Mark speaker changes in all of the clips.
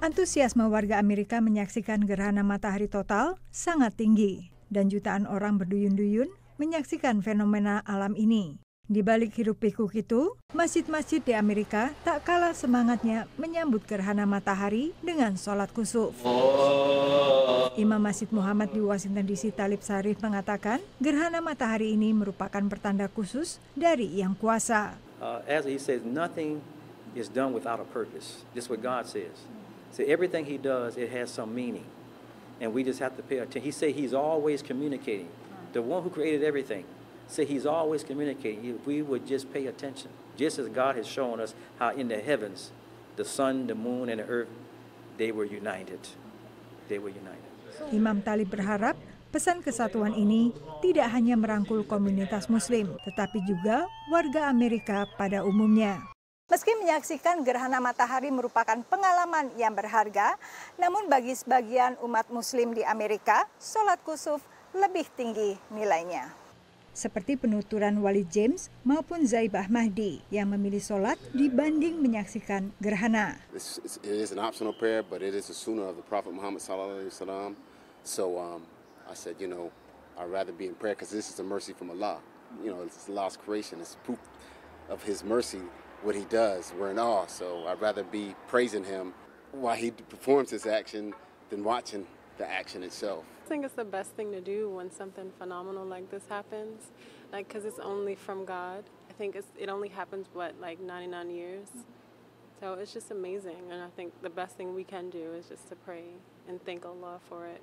Speaker 1: Antusiasme warga Amerika menyaksikan gerhana matahari total sangat tinggi, dan jutaan orang berduyun-duyun menyaksikan fenomena alam ini. Di balik hirup pikuk itu, masjid-masjid di Amerika tak kalah semangatnya menyambut gerhana matahari dengan sholat kusuf. Imam Masjid Muhammad di Washington DC Talib Sarif mengatakan, gerhana matahari ini merupakan pertanda khusus dari yang kuasa.
Speaker 2: Uh, as he says, nothing is done without a purpose. This is what God says. So everything he does, it has some meaning. And we just have to pay attention. He said he's always communicating. The one who created everything said he's always communicating. If we would just pay attention, just as God has shown us how in the heavens, the sun, the moon, and the earth, they were united. They were united.
Speaker 1: Imam Talib berharap Pesan kesatuan ini tidak hanya merangkul komunitas Muslim, tetapi juga warga Amerika pada umumnya. Meski menyaksikan gerhana matahari merupakan pengalaman yang berharga, namun bagi sebagian umat muslim di Amerika, sholat kusuf lebih tinggi nilainya. Seperti penuturan Wali James maupun Zaibah Mahdi yang memilih sholat dibanding menyaksikan gerhana.
Speaker 3: It is an optional prayer, but it is the sunnah of the Prophet Muhammad SAW. So um, I said, you know, I'd rather be in prayer because this is a mercy from Allah. You know, it's Allah's creation. It's proof of His mercy what he does. We're in awe, so I'd rather be praising him while he performs his action than watching the action itself.
Speaker 4: I think it's the best thing to do when something phenomenal like this happens, like because it's only from God. I think it's, it only happens what like 99 years, so it's just amazing. And I think the best thing we can do is just to pray and thank Allah for it.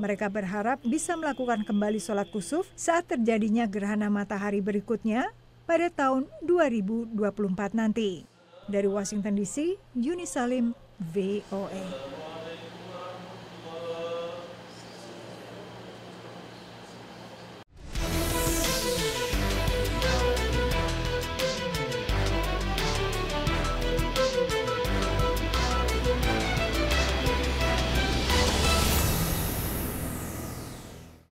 Speaker 1: Mereka berharap bisa melakukan kembali sholat kusuf saat terjadinya gerhana matahari berikutnya pada tahun 2024 nanti. Dari Washington DC, Yuni Salim, VOA.